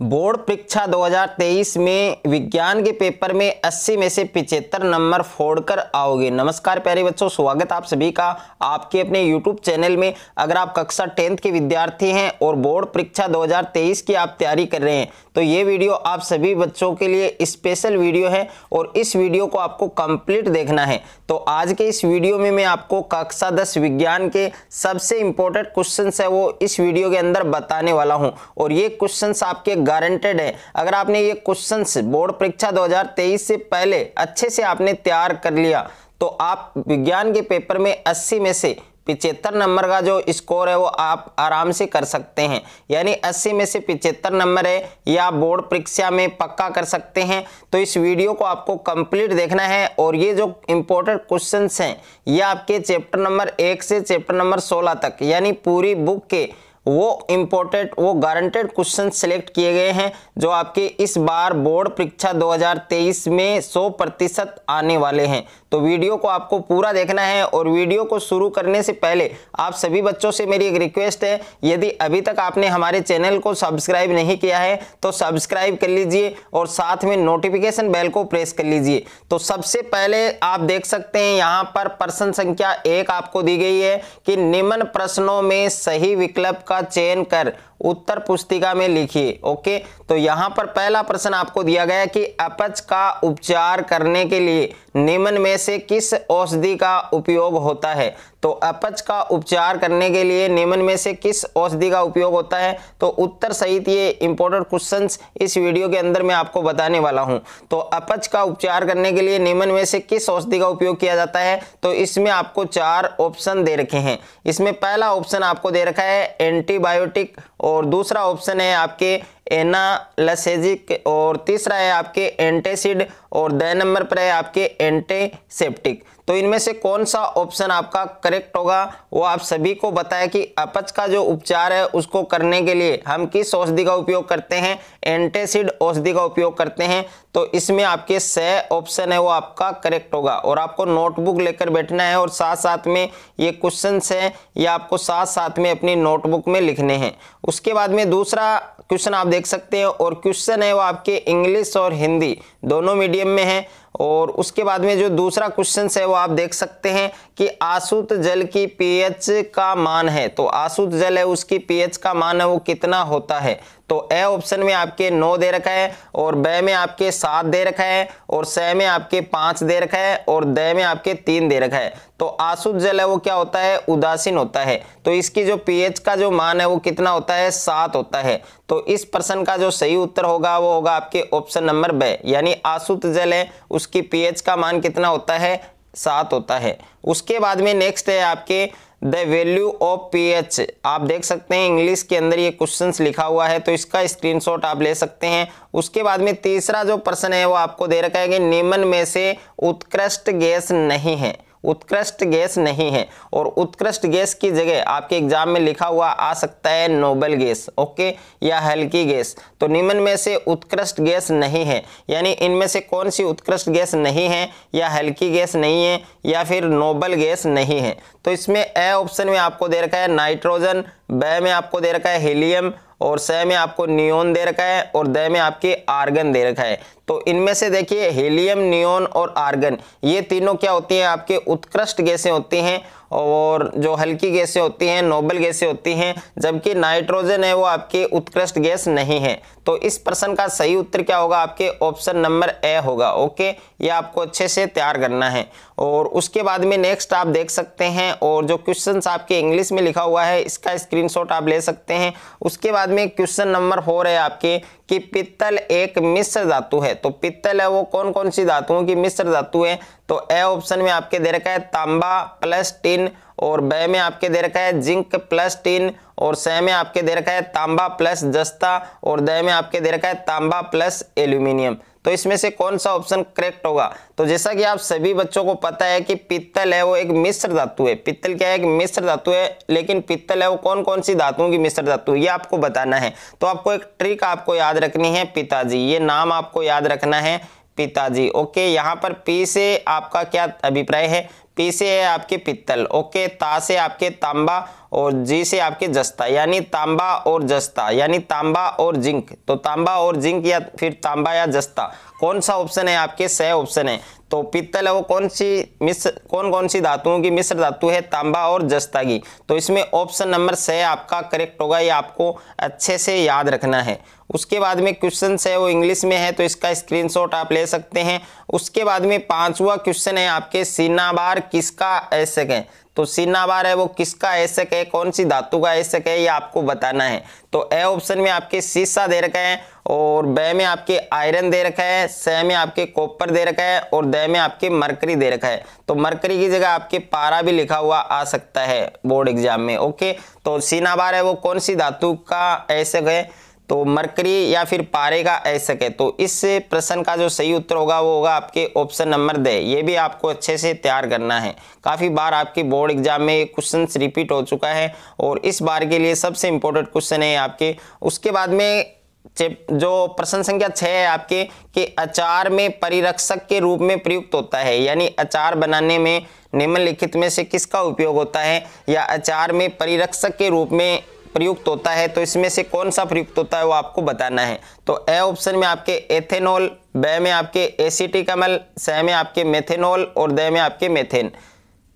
board परीक्षा 2023 में विज्ञान के पेपर में 80 में से 75 नंबर फोड़कर आओगे नमस्कार प्यारे बच्चों स्वागत आप सभी का आपके अपने यूट्यूब चैनल में अगर आप कक्षा टेंथ के विद्यार्थी हैं और बोर्ड परीक्षा 2023 की आप तैयारी कर रहे हैं तो ये वीडियो आप सभी बच्चों के लिए स्पेशल वीडियो है और इस वीडियो को आपको कंप्लीट देखना है तो आज के इस वीडियो में मैं आपको कक्षा दस विज्ञान के सबसे इंपॉर्टेंट क्वेश्चन है वो इस वीडियो के अंदर बताने वाला हूँ और ये क्वेश्चन आपके गारंटेड है अगर आपने ये क्वेश्चन बोर्ड परीक्षा 2023 से पहले अच्छे से आपने तैयार कर लिया तो आप विज्ञान के पेपर में 80 में से पिचहत्तर नंबर का जो स्कोर है वो आप आराम से कर सकते हैं यानी 80 में से पिचहत्तर नंबर है या बोर्ड परीक्षा में पक्का कर सकते हैं तो इस वीडियो को आपको कंप्लीट देखना है और ये जो इम्पोर्टेंट क्वेश्चंस हैं ये आपके चैप्टर नंबर एक से चैप्टर नंबर सोलह तक यानी पूरी बुक के वो इम्पोर्टेंट वो गारंटेड क्वेश्चन सेलेक्ट किए गए हैं जो आपके इस बार बोर्ड परीक्षा 2023 में 100 प्रतिशत आने वाले हैं तो वीडियो को आपको पूरा देखना है और वीडियो को शुरू करने से पहले आप सभी बच्चों से मेरी एक रिक्वेस्ट है यदि अभी तक आपने हमारे चैनल को सब्सक्राइब नहीं किया है तो सब्सक्राइब कर लीजिए और साथ में नोटिफिकेशन बेल को प्रेस कर लीजिए तो सबसे पहले आप देख सकते हैं यहाँ पर प्रश्न संख्या एक आपको दी गई है कि निम्न प्रश्नों में सही विकल्प का चयन कर उत्तर पुस्तिका में लिखिए ओके तो यहां पर पहला प्रश्न आपको दिया गया कि अपच का उपचार करने के लिए निम्न में से किस औषधि का उपयोग होता है तो अपच का उपचार करने के लिए निम्न में से किस औषधि का उपयोग होता है तो उत्तर सहित ये इंपॉर्टेंट क्वेश्चन इस वीडियो के अंदर मैं आपको बताने वाला हूं तो अपच का उपचार करने के लिए निम्न में से किस औषधि का उपयोग किया जाता है तो इसमें आपको चार ऑप्शन दे रखे हैं इसमें पहला ऑप्शन आपको दे रखा है एंटीबायोटिक और दूसरा ऑप्शन है आपके एनालसेजिक और तीसरा है आपके एंटेसिड और द नंबर पर है आपके एंटेसेप्टिक तो इनमें से कौन सा ऑप्शन आपका करेक्ट होगा वो आप सभी को बताया कि अपच का जो उपचार है उसको करने के लिए हम किस औषधि का उपयोग करते हैं एंटेसिड औषधि का उपयोग करते हैं तो इसमें आपके सह ऑप्शन है वो आपका करेक्ट होगा और आपको नोटबुक लेकर बैठना है और साथ साथ में ये क्वेश्चन है ये आपको साथ साथ में अपनी नोटबुक में लिखने हैं उसके बाद में दूसरा क्वेश्चन आप देख सकते हैं और क्वेश्चन है वो आपके इंग्लिश और हिंदी दोनों मीडियम में है और उसके बाद में जो दूसरा क्वेश्चन है वो आप देख सकते हैं कि आसुत जल की पीएच का मान है तो आसुत जल है उसकी पीएच का मान है वो कितना होता है तो ए ऑप्शन में आपके नौ दे रखा है और ब में आपके सात दे रखा है और स में आपके पांच दे रखा है और द में आपके तीन दे रखा है तो आसुद जल है वो क्या होता है उदासीन होता है तो इसकी जो पीएच का जो मान है वो कितना होता है सात होता है तो इस प्रश्न का जो सही उत्तर होगा वो होगा आपके ऑप्शन नंबर ब यानी आसुत जल है उसकी पीएच का मान कितना होता है सात होता है उसके बाद में नेक्स्ट है आपके द वैल्यू ऑफ एच आप देख सकते हैं इंग्लिश के अंदर ये क्वेश्चंस लिखा हुआ है तो इसका स्क्रीनशॉट आप ले सकते हैं उसके बाद में तीसरा जो प्रश्न है वो आपको दे रखा है कि निम्न में से उत्कृष्ट गैस नहीं है उत्कृष्ट गैस नहीं है और उत्कृष्ट गैस की जगह आपके एग्जाम में लिखा हुआ आ सकता है नोबल गैस ओके या हल्की गैस तो निम्न में से उत्कृष्ट गैस नहीं है यानी इनमें से कौन सी उत्कृष्ट गैस नहीं है या हल्की गैस नहीं है या फिर नोबल गैस नहीं है तो इसमें ए ऑप्शन में आपको दे रखा है नाइट्रोजन ब में आपको दे रखा है हीलियम और स में आपको नियोन दे रखा है और द में आपके आर्गन दे रखा है तो इनमें से देखिए हीलियम नियोन और आर्गन ये तीनों क्या होती हैं आपके उत्कृष्ट गैसें होती हैं और जो हल्की गैसें होती हैं नोबल गैसें होती हैं जबकि नाइट्रोजन है वो आपके उत्कृष्ट गैस नहीं है तो इस प्रश्न का सही उत्तर क्या होगा आपके ऑप्शन नंबर ए होगा ओके ये आपको अच्छे से तैयार करना है और उसके बाद में नेक्स्ट आप देख सकते हैं और जो क्वेश्चन आपके इंग्लिश में लिखा हुआ है इसका स्क्रीन आप ले सकते हैं उसके बाद में क्वेश्चन नंबर फोर है आपके कि पित्तल एक मिश्र धातु है तो पित्तल है वो कौन कौन सी धातुओं की मिश्र धातु है तो ए ऑप्शन में आपके दे रखा है तांबा प्लस टिन और ब में आपके दे रखा है जिंक प्लस टिन और स में आपके दे रखा है तांबा प्लस जस्ता और द में आपके दे रखा है तांबा प्लस एल्यूमिनियम तो इसमें से कौन सा ऑप्शन करेक्ट होगा तो जैसा कि आप सभी बच्चों को पता है कि पित्तल है वो एक मिश्र धातु है पित्तल क्या है एक मिश्र धातु है लेकिन पित्तल है वो कौन कौन सी धातुओं की मिश्र धातु ये आपको बताना है तो आपको एक ट्रिक आपको याद रखनी है पिताजी ये नाम आपको याद रखना है पिताजी ओके यहाँ पर पी से आपका क्या अभिप्राय है पी से है आपके पित्तल ओके ता से आपके तांबा और जी से आपके जस्ता यानी तांबा और जस्ता यानी तांबा और जिंक तो तांबा और जिंक या फिर तांबा या जस्ता कौन सा ऑप्शन है आपके सह ऑप्शन है तो पित्तल है वो कौन सी मिश्र कौन कौन सी धातुओं की मिश्र धातु है तांबा और जस्तागी तो इसमें ऑप्शन नंबर सह आपका करेक्ट होगा ये आपको अच्छे से याद रखना है उसके बाद में क्वेश्चन है वो इंग्लिश में है तो इसका स्क्रीनशॉट आप ले सकते हैं उसके बाद में पांचवा क्वेश्चन है आपके सीनाबार किसका ऐसे है तो सीनाबार है वो किसका ऐसे है कौन सी धातु का ऐसे है ये आपको बताना है तो ए ऑप्शन में आपके शीशा दे रखा है और ब में आपके आयरन दे रखा है स में आपके कॉपर दे रखा है और द में आपके मरकरी दे रखा है तो मरकरी की जगह आपके पारा भी लिखा हुआ आ सकता है बोर्ड एग्जाम में ओके तो सीनाबार है वो कौन सी धातु का ऐसक है तो मरकरी या फिर पारे का ऐसक है तो इस प्रश्न का जो सही उत्तर होगा वो होगा आपके ऑप्शन नंबर दे ये भी आपको अच्छे से तैयार करना है काफ़ी बार आपके बोर्ड एग्जाम में क्वेश्चन रिपीट हो चुका है और इस बार के लिए सबसे इम्पोर्टेंट क्वेश्चन है आपके उसके बाद में जो प्रश्न संख्या छह है आपके कि अचार में परिरक्षक के रूप में प्रयुक्त होता है यानी अचार बनाने में निम्नलिखित में से किसका उपयोग होता है या अचार में परिरक्षक के रूप में प्रयुक्त होता है तो इसमें से कौन सा प्रयुक्त होता है वो आपको बताना है तो ए ऑप्शन में आपके एथेनॉल ब में आपके एसिटिकमल स में आपके मेथेनॉल और द में आपके मेथेन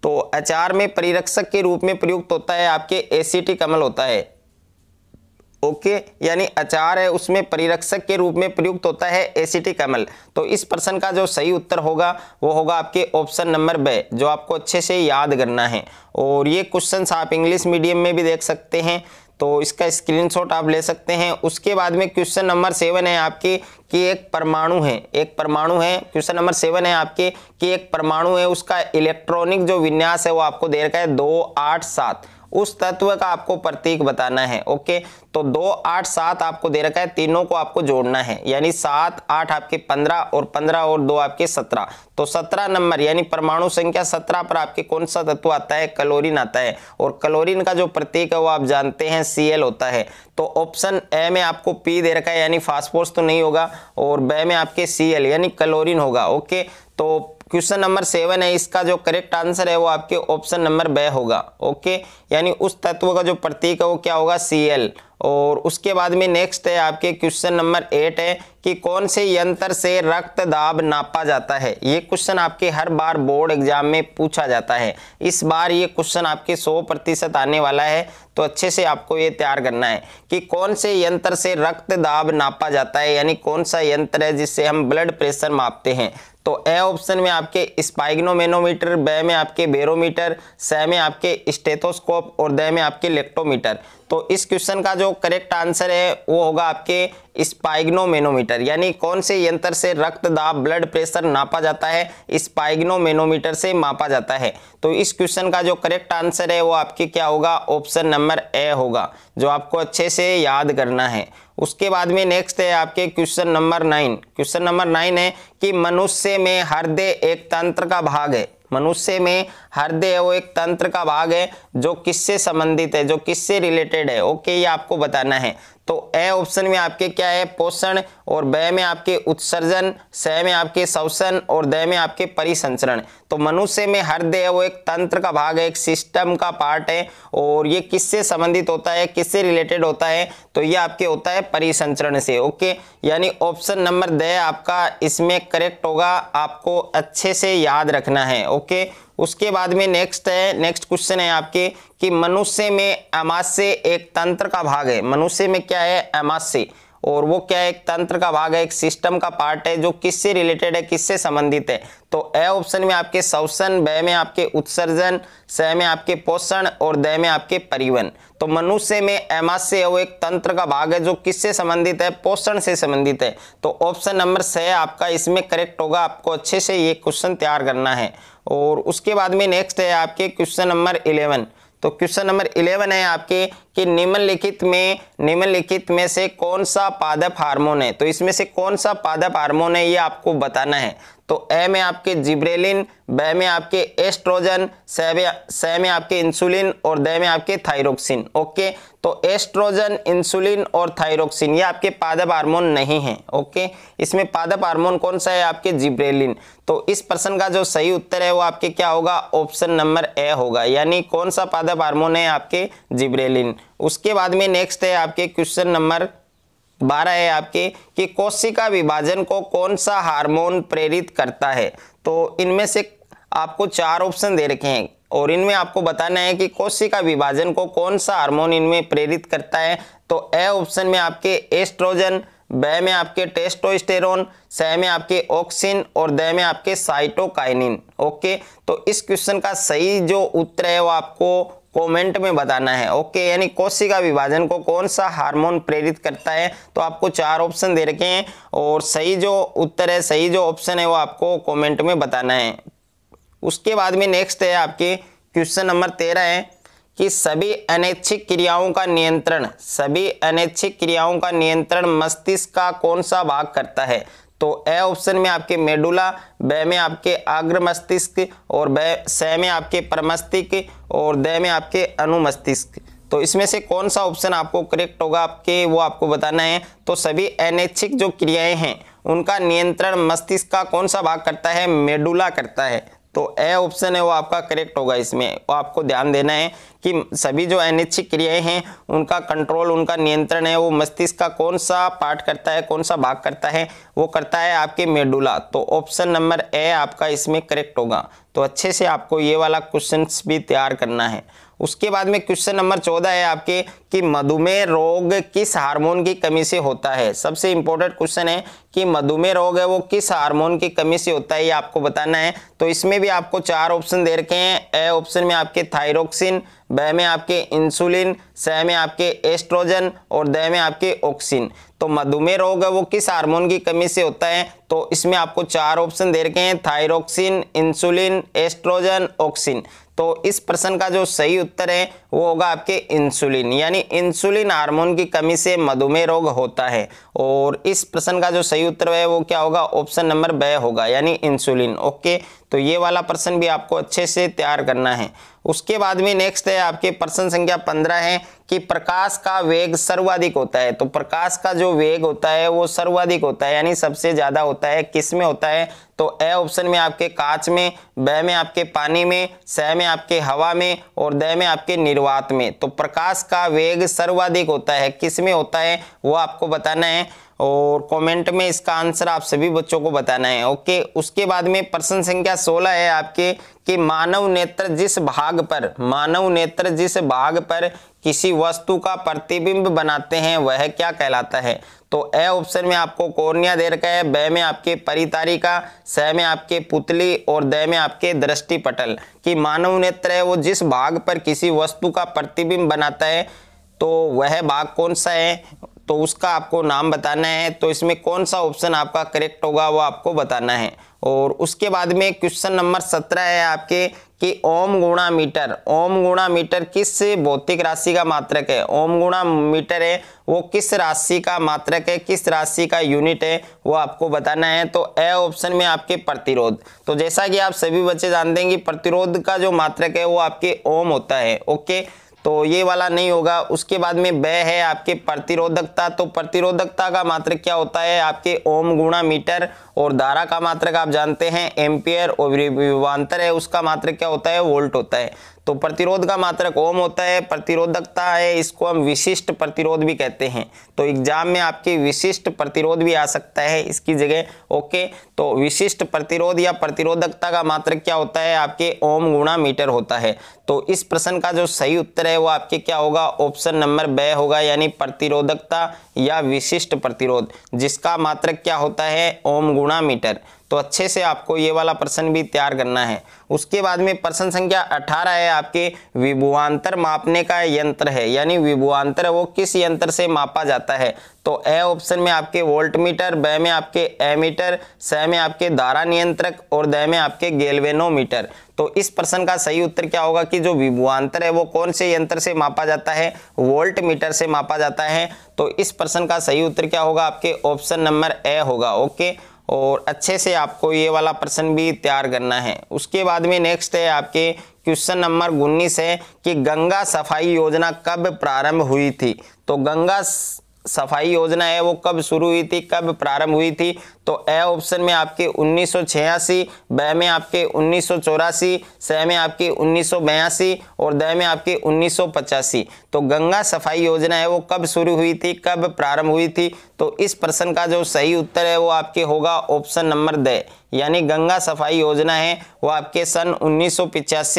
तो अचार में परिरक्षक के रूप में प्रयुक्त होता है आपके कमल होता है ओके यानी अचार है उसमें परिरक्षक के रूप में प्रयुक्त होता है एसिटिक अम्ल तो इस प्रश्न का जो सही उत्तर होगा वो होगा आपके ऑप्शन नंबर ब जो आपको अच्छे से याद करना है और ये क्वेश्चन आप इंग्लिश मीडियम में भी देख सकते हैं तो इसका स्क्रीनशॉट आप ले सकते हैं उसके बाद में क्वेश्चन नंबर सेवन है आपके कि एक परमाणु है एक परमाणु है क्वेश्चन नंबर सेवन है आपके कि एक परमाणु है उसका इलेक्ट्रॉनिक जो विन्यास है वो आपको दे रखा है दो आठ सात उस तत्व का आपको प्रतीक बताना है ओके तो दो आठ सात आपको दे रखा है तीनों को आपको जोड़ना है यानी सात आठ आपके पंद्रह और पंद्रह और दो आपके सत्रह तो सत्रह नंबर यानी परमाणु संख्या सत्रह पर आपके कौन सा तत्व आता है कलोरिन आता है और कलोरिन का जो प्रतीक है वो आप जानते हैं सी होता है तो ऑप्शन ए में आपको पी दे रखा है यानी फास्फोर्स तो नहीं होगा और बे में आपके सी यानी कलोरिन होगा ओके तो क्वेश्चन नंबर सेवन है इसका जो करेक्ट आंसर है वो आपके ऑप्शन नंबर ब होगा ओके यानी उस तत्व का जो प्रतीक है वो क्या होगा सी एल और उसके बाद में नेक्स्ट है आपके क्वेश्चन नंबर एट है कि कौन से यंत्र से रक्त दाब नापा जाता है ये क्वेश्चन आपके हर बार बोर्ड एग्जाम में पूछा जाता है इस बार ये क्वेश्चन आपके 100 प्रतिशत आने वाला है तो अच्छे से आपको ये तैयार करना है कि कौन से यंत्र से रक्त दाब नापा जाता है यानी कौन सा यंत्र है जिससे हम ब्लड प्रेशर मापते हैं तो ए ऑप्शन में आपके स्पाइग्नोमेनोमीटर ब में आपके बेरोमीटर स में आपके स्टेथोस्कोप और द में आपके लेक्टोमीटर तो इस क्वेश्चन का जो करेक्ट आंसर है वो होगा आपके स्पाइग्नोमेनोमीटर यानी कौन से यंत्र से रक्त दाब ब्लड प्रेशर नापा जाता है स्पाइग्नोमेनोमीटर से मापा जाता है तो इस क्वेश्चन का जो करेक्ट आंसर है वो आपके क्या होगा ऑप्शन नंबर ए होगा जो आपको अच्छे से याद करना है उसके बाद में नेक्स्ट है आपके question number nine question number nine है कि मनुष्य में हृदय एक तंत्र का भाग है मनुष्य में हृदय वो एक तंत्र का भाग है जो किससे संबंधित है जो किससे रिलेटेड है ओके ये आपको बताना है तो ए ऑप्शन में आपके क्या है पोषण और ब में आपके उत्सर्जन स में आपके शवसन और द में आपके परिसंचरण तो मनुष्य में हर वो एक तंत्र का भाग है एक सिस्टम का पार्ट है और ये किससे संबंधित होता है किससे रिलेटेड होता है तो ये आपके होता है परिसंचरण से ओके यानी ऑप्शन नंबर द आपका इसमें करेक्ट होगा आपको अच्छे से याद रखना है ओके उसके बाद में नेक्स्ट है नेक्स्ट क्वेश्चन है आपके कि मनुष्य में अमाश्य एक तंत्र का भाग है मनुष्य में क्या है अमाश्य और वो क्या है एक तंत्र का भाग है एक सिस्टम का पार्ट है जो किससे रिलेटेड है किससे संबंधित है तो ए ऑप्शन में आपके शवसन ब में आपके उत्सर्जन स में आपके पोषण और द में आपके परिवहन तो मनुष्य में है वो एक तंत्र का भाग है जो किससे संबंधित है पोषण से संबंधित है तो ऑप्शन नंबर स आपका इसमें करेक्ट होगा आपको अच्छे से ये क्वेश्चन तैयार करना है और उसके बाद में नेक्स्ट है आपके क्वेश्चन नंबर इलेवन तो क्वेश्चन नंबर इलेवन है आपके कि निम्नलिखित में निम्नलिखित में से कौन सा पादप हार्मोन है तो इसमें से कौन सा पादप हार्मोन है ये आपको बताना है तो ए में आपके जिब्रेलिन ब में आपके एस्ट्रोजन स में आपके इंसुलिन और द में आपके थाइरोक्सिन ओके तो एस्ट्रोजन इंसुलिन और थाइरोक्सिन ये आपके पादप हार्मोन नहीं हैं ओके इसमें पादप हार्मोन कौन सा है आपके जिब्रेलिन तो इस प्रश्न का जो सही उत्तर है वो आपके क्या होगा ऑप्शन नंबर ए होगा यानी कौन सा पादप हार्मोन है आपके जिब्रेलिन उसके बाद में नेक्स्ट है आपके क्वेश्चन नंबर बारह है आपके कि कोशिका विभाजन को कौन सा हार्मोन प्रेरित करता है तो इनमें से आपको चार ऑप्शन दे रखे हैं और इनमें आपको बताना है कि कोशिका विभाजन को कौन सा हार्मोन इनमें प्रेरित करता है तो ए ऑप्शन में आपके एस्ट्रोजन ब में आपके टेस्टोस्टेरोन स में आपके ऑक्सिन और द में आपके साइटोकाइनिन ओके तो इस क्वेश्चन का सही जो उत्तर है वो आपको कमेंट में बताना है ओके यानी कोशिका विभाजन को कौन सा हार्मोन प्रेरित करता है तो आपको चार ऑप्शन दे रखे हैं और सही जो उत्तर है सही जो ऑप्शन है वो आपको कमेंट में बताना है उसके बाद में नेक्स्ट है आपके क्वेश्चन नंबर तेरह है कि सभी अनैच्छिक क्रियाओं का नियंत्रण सभी अनैच्छिक क्रियाओं का नियंत्रण मस्तिष्क का कौन सा भाग करता है तो ए ऑप्शन में आपके मेडुला ब में आपके आग्र मस्तिष्क और ब स में आपके परमस्तिक और द में आपके अनुमस्तिष्क तो इसमें से कौन सा ऑप्शन आपको करेक्ट होगा आपके वो आपको बताना है तो सभी अनैच्छिक जो क्रियाएं हैं उनका नियंत्रण मस्तिष्क का कौन सा भाग करता है मेडुला करता है तो ए ऑप्शन है वो आपका करेक्ट होगा इसमें वो आपको ध्यान देना है कि सभी जो अनिच्छिक क्रियाएं हैं उनका कंट्रोल उनका नियंत्रण है वो मस्तिष्क का कौन सा पार्ट करता है कौन सा भाग करता है वो करता है आपके मेडुला तो ऑप्शन नंबर ए आपका इसमें करेक्ट होगा तो अच्छे से आपको ये वाला क्वेश्चन भी तैयार करना है उसके बाद में क्वेश्चन नंबर चौदह है आपके कि मधुमेह रोग किस हार्मोन की कमी से होता है सबसे इंपॉर्टेंट क्वेश्चन है कि मधुमेह रोग है वो किस हार्मोन की कमी से होता है ये आपको बताना है तो इसमें भी आपको चार ऑप्शन दे रखे हैं ए ऑप्शन में आपके थायरोक्सिन ब में आपके इंसुलिन स में आपके एस्ट्रोजन और द में आपके ऑक्सिन तो मधुमेह रोग है वो किस हार्मोन की कमी से होता है तो इसमें आपको चार ऑप्शन दे रखे हैं थायरोक्सिन इंसुलिन एस्ट्रोजन ऑक्सिन तो इस प्रश्न का जो सही उत्तर है वो होगा आपके इंसुलिन यानी इंसुलिन हार्मोन की कमी से मधुमेह रोग होता है और इस प्रश्न का जो सही उत्तर है वो क्या होगा ऑप्शन नंबर ब होगा यानी इंसुलिन ओके तो ये वाला प्रश्न भी आपको अच्छे से तैयार करना है उसके बाद में नेक्स्ट है आपके प्रश्न संख्या पंद्रह है कि प्रकाश का वेग सर्वाधिक होता है तो प्रकाश का जो वेग होता है वो सर्वाधिक होता है यानी सबसे ज़्यादा होता है किस में होता है तो ए ऑप्शन में आपके कांच में ब में आपके पानी में स में आपके हवा में और द में आपके निर्वात में तो प्रकाश का वेग सर्वाधिक होता है किस में होता है वो आपको बताना है और कमेंट में इसका आंसर आप सभी बच्चों को बताना है ओके उसके बाद में प्रश्न संख्या 16 है आपके कि मानव नेत्र जिस भाग पर मानव नेत्र जिस भाग पर किसी वस्तु का प्रतिबिंब बनाते हैं वह क्या कहलाता है तो ए ऑप्शन में आपको कोर्निया दे रखा है ब में आपके परितारिका स में आपके पुतली और द में आपके दृष्टि पटल कि मानव नेत्र है वो जिस भाग पर किसी वस्तु का प्रतिबिंब बनाता है तो वह भाग कौन सा है तो उसका आपको नाम बताना है तो इसमें कौन सा ऑप्शन आपका करेक्ट होगा वो आपको बताना है और उसके बाद में क्वेश्चन नंबर सत्रह है आपके कि ओम गुणा मीटर ओम गुणा मीटर किस भौतिक राशि का मात्रक है ओम गुणा मीटर है वो किस राशि का मात्रक है किस राशि का यूनिट है वो आपको बताना है तो ए ऑप्शन में आपके प्रतिरोध तो जैसा कि आप सभी बच्चे जानते हैं कि प्रतिरोध का जो मात्रक है वो आपके ओम होता है ओके तो ये वाला नहीं होगा उसके बाद में ब है आपके प्रतिरोधकता तो प्रतिरोधकता का मात्र क्या होता है आपके ओम गुणा मीटर और धारा का मात्रक आप जानते हैं एम्पियर और विवांतर है उसका मात्रक क्या होता है वोल्ट होता है तो प्रतिरोध का मात्रक ओम होता है प्रतिरोधकता है इसको हम विशिष्ट प्रतिरोध भी कहते हैं तो एग्जाम में आपके विशिष्ट प्रतिरोध भी आ सकता है इसकी जगह ओके तो विशिष्ट प्रतिरोध या प्रतिरोधकता का मात्रक क्या होता है आपके ओम गुणा मीटर होता है तो इस प्रश्न का जो सही उत्तर है वो आपके क्या होगा ऑप्शन नंबर ब होगा यानी प्रतिरोधकता या विशिष्ट प्रतिरोध जिसका मात्रक क्या होता है ओम गुणा मीटर तो अच्छे से आपको ये वाला प्रश्न भी तैयार करना है उसके बाद में प्रश्न संख्या 18 है आपके विभुआंतर मापने का यंत्र है यानी विभुआंतर वो किस यंत्र से मापा जाता है तो ए ऑप्शन में आपके वोल्ट मीटर ब में आपके ए मीटर स में आपके धारा नियंत्रक और द में आपके मीटर तो इस प्रश्न का सही उत्तर क्या होगा कि जो विभुआंतर है वो कौन से यंत्र से मापा जाता है वोल्ट मीटर से मापा जाता है तो इस प्रश्न का सही उत्तर क्या होगा आपके ऑप्शन नंबर ए होगा ओके और अच्छे से आपको ये वाला प्रश्न भी तैयार करना है उसके बाद में नेक्स्ट है आपके क्वेश्चन नंबर उन्नीस है कि गंगा सफाई योजना कब प्रारंभ हुई थी तो गंगा सफाई योजना है वो कब शुरू हुई थी कब प्रारंभ हुई थी तो ए ऑप्शन में आपके उन्नीस ब में आपके उन्नीस स में आपके उन्नीस और द में आपके उन्नीस तो गंगा सफाई योजना है वो कब शुरू हुई थी कब प्रारंभ हुई थी तो इस प्रश्न का जो सही उत्तर है वो आपके होगा ऑप्शन नंबर द यानी गंगा सफाई योजना है वो आपके सन उन्नीस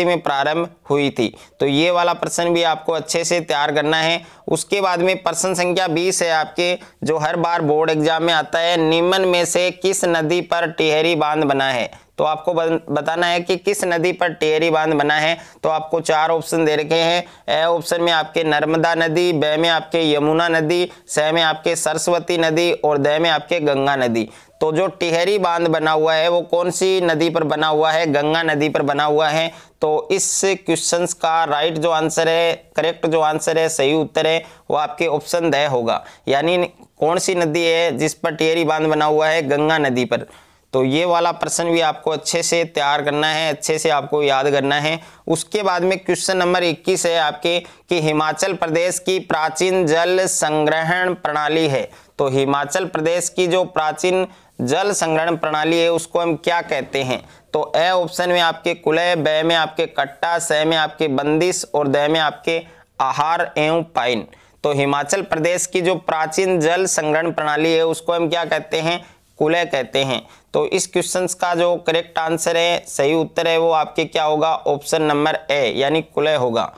में प्रारंभ हुई थी तो ये वाला प्रश्न भी आपको अच्छे से तैयार करना है उसके बाद में प्रश्न संख्या 20 है आपके जो हर बार बोर्ड एग्जाम में आता है निम्न में से से किस नदी पर टिहरी बांध बना है तो आपको बताना है कि किस नदी पर टिहरी बांध बना है तो आपको चार ऑप्शन दे रखे हैं ए ऑप्शन में आपके नर्मदा नदी ब में आपके यमुना नदी स में आपके सरस्वती नदी और द में आपके गंगा नदी तो जो टिहरी बांध बना हुआ है वो कौन सी नदी पर बना हुआ है गंगा नदी पर बना हुआ है तो इस क्वेश्चन का राइट जो आंसर है करेक्ट जो आंसर है सही उत्तर है वो आपके ऑप्शन दय होगा यानी कौन सी नदी है जिस पर टेरी बांध बना हुआ है गंगा नदी पर तो ये वाला प्रश्न भी आपको अच्छे से तैयार करना है अच्छे से आपको याद करना है उसके बाद में क्वेश्चन नंबर 21 है आपके कि हिमाचल प्रदेश की प्राचीन जल संग्रहण प्रणाली है तो हिमाचल प्रदेश की जो प्राचीन जल संग्रहण प्रणाली है उसको हम क्या कहते हैं तो ए ऑप्शन में आपके कुलय ब में आपके कट्टा स में आपके बंदिश और द में आपके आहार एवं पाइन तो हिमाचल प्रदेश की जो प्राचीन जल संग्रहण प्रणाली है उसको हम क्या कहते हैं कुलय कहते हैं तो इस क्वेश्चन का जो करेक्ट आंसर है सही उत्तर है वो आपके क्या होगा ऑप्शन नंबर ए यानी कुलय होगा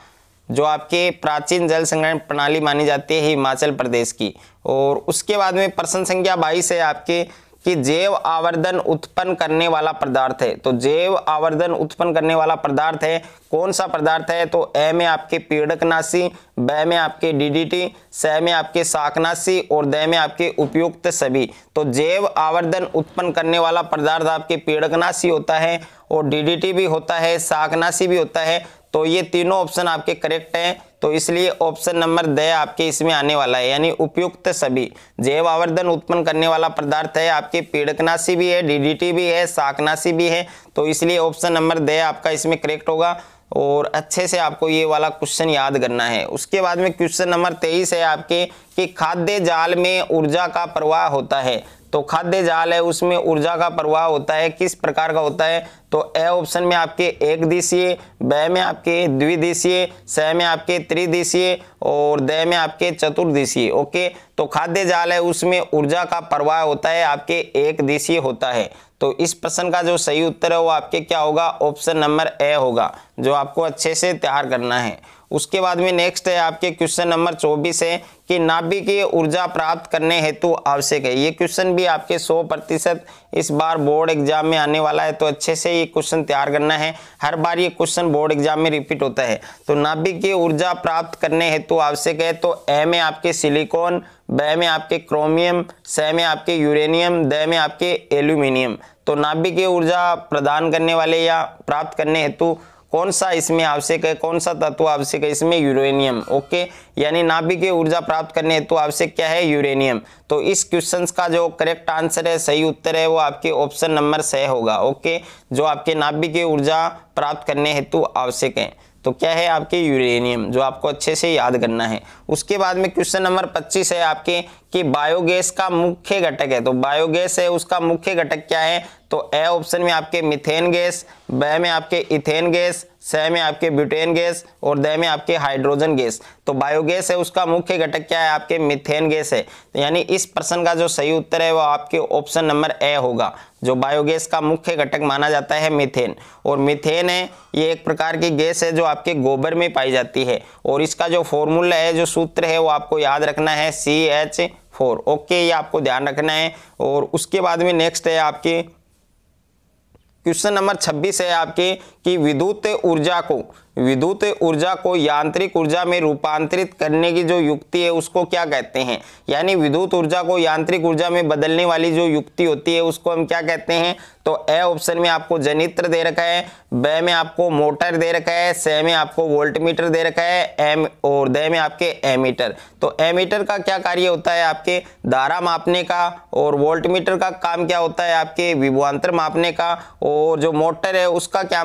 जो आपके प्राचीन जल संग्रहण प्रणाली मानी जाती है हिमाचल प्रदेश की और उसके बाद में प्रश्न संख्या बाईस है आपके कि जैव आवर्धन उत्पन्न करने वाला पदार्थ है तो जैव आवर्धन उत्पन्न करने वाला पदार्थ है कौन सा पदार्थ है तो ए में आपके पीड़कनाशी ब में आपके डीडीटी स में आपके शाकनाशी और द में आपके उपयुक्त सभी तो जैव आवर्धन उत्पन्न करने वाला पदार्थ आपके पीड़कनाशी होता है और डीडीटी भी होता है शाकनाशी भी होता है तो ये तीनों ऑप्शन आपके करेक्ट हैं तो इसलिए ऑप्शन नंबर द आपके इसमें आने वाला है यानी उपयुक्त सभी जैव आवर्धन उत्पन्न करने वाला पदार्थ है आपके पीड़कनाशी भी है डीडीटी भी है शाकनाशी भी है तो इसलिए ऑप्शन नंबर द आपका इसमें करेक्ट होगा और अच्छे से आपको ये वाला क्वेश्चन याद करना है उसके बाद में क्वेश्चन नंबर तेईस है आपके कि खाद्य जाल में ऊर्जा का प्रवाह होता है तो खाद्य जाल है उसमें ऊर्जा का प्रवाह होता है किस प्रकार का होता है तो ए ऑप्शन में आपके एक दिशीय ब में आपके द्विदिशीय स में आपके त्रिदिशीय और द में आपके चतुर्दिशीय ओके तो खाद्य जाल है उसमें ऊर्जा का प्रवाह होता है आपके एक दिशीय होता है तो इस प्रश्न का जो सही उत्तर है वो आपके क्या होगा ऑप्शन नंबर ए होगा जो आपको अच्छे से तैयार करना है उसके बाद में नेक्स्ट है आपके क्वेश्चन नंबर चौबीस है कि की ऊर्जा प्राप्त करने हेतु आवश्यक है ये क्वेश्चन भी आपके 100 प्रतिशत इस बार बोर्ड एग्जाम में आने वाला है तो अच्छे से ये क्वेश्चन तैयार करना है हर बार ये क्वेश्चन बोर्ड एग्जाम में रिपीट होता है तो की ऊर्जा प्राप्त करने हेतु आवश्यक है तो ए में आपके सिलिकॉन ब में आपके क्रोमियम स में आपके यूरेनियम द में आपके एल्यूमिनियम तो नाभिकीय ऊर्जा प्रदान करने वाले या प्राप्त करने हेतु कौन सा इसमें आवश्यक है कौन सा तत्व आवश्यक है इसमें यूरेनियम ओके यानी की ऊर्जा प्राप्त करने हेतु आवश्यक क्या है यूरेनियम तो इस क्वेश्चन का जो करेक्ट आंसर है सही उत्तर है वो आपके ऑप्शन नंबर छः होगा ओके जो आपके की ऊर्जा प्राप्त करने हेतु आवश्यक है तो क्या है आपके यूरेनियम जो आपको अच्छे से याद करना है उसके बाद में क्वेश्चन नंबर 25 है आपके कि बायोगैस का मुख्य घटक है तो बायोगैस है उसका मुख्य घटक क्या है तो ए ऑप्शन में आपके मिथेन गैस ब में आपके इथेन गैस स में आपके ब्यूटेन गैस और द में आपके हाइड्रोजन गैस तो बायोगैस है उसका मुख्य घटक क्या है आपके मिथेन गैस है तो यानी इस प्रश्न का जो सही उत्तर है वो आपके ऑप्शन नंबर ए होगा जो बायोगैस का मुख्य घटक माना जाता है मिथेन और मिथेन है ये एक प्रकार की गैस है जो आपके गोबर में पाई जाती है और इसका जो फॉर्मूला है जो सूत्र है वो आपको याद रखना है सी एच फोर ओके ये आपको ध्यान रखना है और उसके बाद में नेक्स्ट है आपके क्वेश्चन नंबर 26 है आपके कि विद्युत ऊर्जा को विद्युत ऊर्जा को यांत्रिक ऊर्जा में रूपांतरित करने की जो युक्ति है उसको क्या कहते हैं यानी विद्युत ऊर्जा को यांत्रिक ऊर्जा में बदलने वाली जो युक्ति होती है उसको हम क्या कहते हैं तो ए ऑप्शन में आपको जनित्र दे रखा है ब में आपको मोटर दे रखा है स में आपको वोल्टमीटर दे रखा है एम और द में आपके एमीटर तो एमीटर का क्या कार्य होता है आपके धारा मापने का और वोल्टमीटर का काम क्या होता है आपके विभवांतर मापने का और जो मोटर है उसका क्या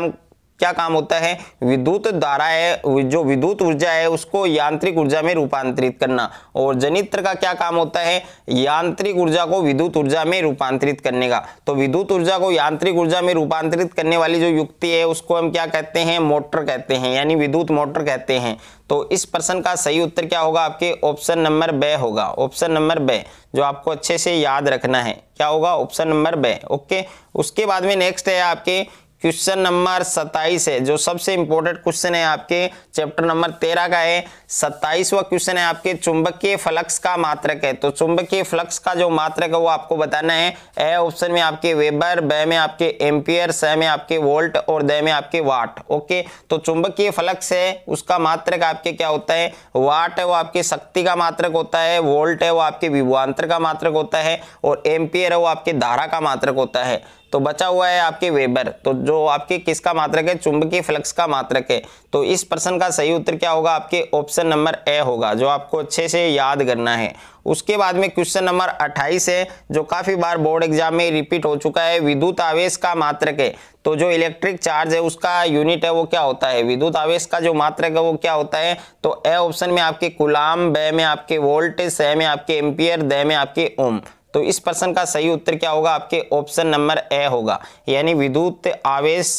क्या काम होता है विद्युत द्वारा है जो विद्युत ऊर्जा है उसको यांत्रिक ऊर्जा में रूपांतरित करना और जनित्र का क्या काम होता है यांत्रिक ऊर्जा को विद्युत ऊर्जा में रूपांतरित करने का तो विद्युत ऊर्जा को यांत्रिक ऊर्जा में रूपांतरित करने वाली जो युक्ति है उसको हम क्या कहते हैं मोटर कहते हैं यानी विद्युत मोटर कहते हैं तो इस प्रश्न का सही उत्तर क्या होगा आपके ऑप्शन नंबर ब होगा ऑप्शन नंबर ब जो आपको अच्छे से याद रखना है क्या होगा ऑप्शन नंबर ब ओके उसके बाद में नेक्स्ट है आपके क्वेश्चन नंबर सत्ताईस है जो सबसे इंपॉर्टेंट क्वेश्चन है आपके चैप्टर नंबर तेरह का है सत्ताईसवा क्वेश्चन है आपके चुंबकीय फ्लक्स का मात्रक है तो चुंबकीय फ्लक्स का जो मात्रक है वो आपको बताना है ए ऑप्शन में आपके वेबर ब में आपके एम्पियर स में आपके वोल्ट और द में आपके वाट ओके तो चुंबकीय फ्लक्स है उसका मात्रक आपके क्या होता है वाट है वो आपके शक्ति का मात्रक होता है वोल्ट है वो आपके विभुआंतर का मात्रक होता है और एम्पियर है वो आपके धारा का मात्रक होता है तो बचा हुआ है आपके वेबर तो जो आपके किसका मात्रक है चुंबकीय फ्लक्स का मात्रक है तो इस प्रश्न का सही उत्तर क्या होगा आपके ऑप्शन नंबर ए होगा जो आपको अच्छे से याद करना है उसके बाद में क्वेश्चन नंबर 28 है जो काफ़ी बार बोर्ड एग्जाम में रिपीट हो चुका है विद्युत आवेश का मात्रक है तो जो इलेक्ट्रिक चार्ज है उसका यूनिट है वो क्या होता है विद्युत आवेश का जो मात्रक है वो क्या होता है तो ए ऑप्शन में आपके कुलाम ब में आपके वोल्ट स में आपके एम्पियर द में आपके ओम तो इस प्रश्न का सही उत्तर क्या होगा आपके ऑप्शन नंबर ए होगा यानी विद्युत आवेश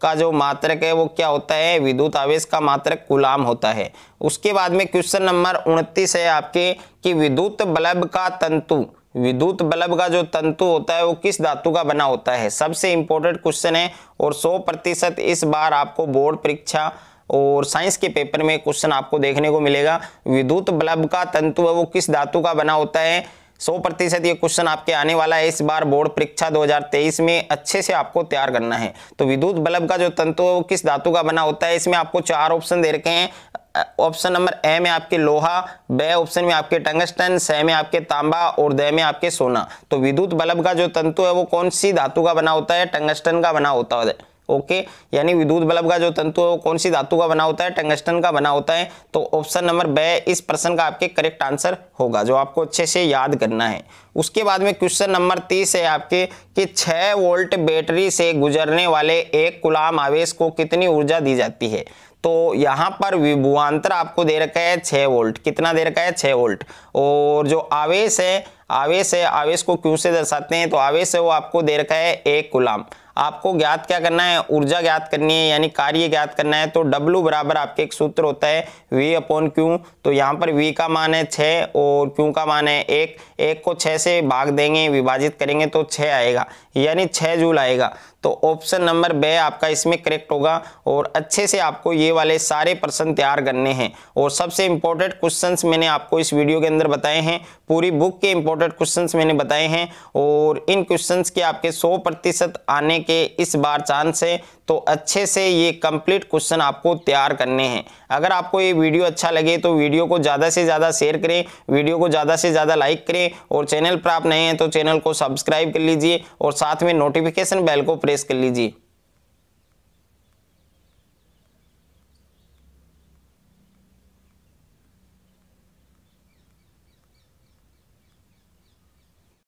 का जो मात्रक है वो क्या होता है विद्युत आवेश का मात्रक गुलाम होता है उसके बाद में क्वेश्चन नंबर उनतीस है आपके कि विद्युत बल्ब का तंतु विद्युत बल्ब का जो तंतु होता है वो किस धातु का बना होता है सबसे इंपॉर्टेंट क्वेश्चन है और 100 प्रतिशत इस बार आपको बोर्ड परीक्षा और साइंस के पेपर में क्वेश्चन आपको देखने को मिलेगा विद्युत बल्ब का तंतु है वो किस धातु का बना होता है सौ प्रतिशत ये क्वेश्चन आपके आने वाला है इस बार बोर्ड परीक्षा 2023 में अच्छे से आपको तैयार करना है तो विद्युत बल्ब का जो तंतु है वो किस धातु का बना होता है इसमें आपको चार ऑप्शन दे रखे हैं ऑप्शन नंबर ए में आपके लोहा ब ऑप्शन में आपके टंगस्टन स में आपके तांबा और द में आपके सोना तो विद्युत बल्ब का जो तंतु है वो कौन सी धातु का बना होता है टंगस्टन का बना होता है ओके यानी विद्युत बल्ब का जो तंतु है वो कौन सी धातु का बना होता है टंगस्टन का बना होता है तो ऑप्शन नंबर बे इस प्रश्न का आपके करेक्ट आंसर होगा जो आपको अच्छे से याद करना है उसके बाद में क्वेश्चन नंबर तीस है आपके कि छः वोल्ट बैटरी से गुजरने वाले एक गुलाम आवेश को कितनी ऊर्जा दी जाती है तो यहाँ पर विभुआंतर आपको दे रखा है छः वोल्ट कितना दे रखा है छः वोल्ट और जो आवेश है आवेश है आवेश को क्यू से दर्शाते हैं तो आवेश है वो आपको दे रखा है एक गुलाम आपको ज्ञात क्या करना है ऊर्जा ज्ञात करनी है यानी कार्य ज्ञात करना है तो W बराबर आपके एक सूत्र होता है V अपॉन Q तो यहाँ पर V का मान है छः और Q का मान है एक एक को छः से भाग देंगे विभाजित करेंगे तो छः आएगा यानी छः जूल आएगा तो ऑप्शन नंबर बे आपका इसमें करेक्ट होगा और अच्छे से आपको ये वाले सारे प्रश्न तैयार करने हैं और सबसे इंपॉर्टेंट क्वेश्चंस मैंने आपको इस वीडियो के अंदर बताए हैं पूरी बुक के इंपॉर्टेंट क्वेश्चंस मैंने बताए हैं और इन क्वेश्चंस के आपके 100 प्रतिशत आने के इस बार चांस है तो अच्छे से ये कंप्लीट क्वेश्चन आपको तैयार करने हैं अगर आपको ये वीडियो अच्छा लगे तो वीडियो को ज़्यादा से ज़्यादा शेयर करें वीडियो को ज़्यादा से ज़्यादा लाइक करें और चैनल पर आप नए हैं तो चैनल को सब्सक्राइब कर लीजिए और साथ में नोटिफिकेशन बेल को प्रेस कर लीजिए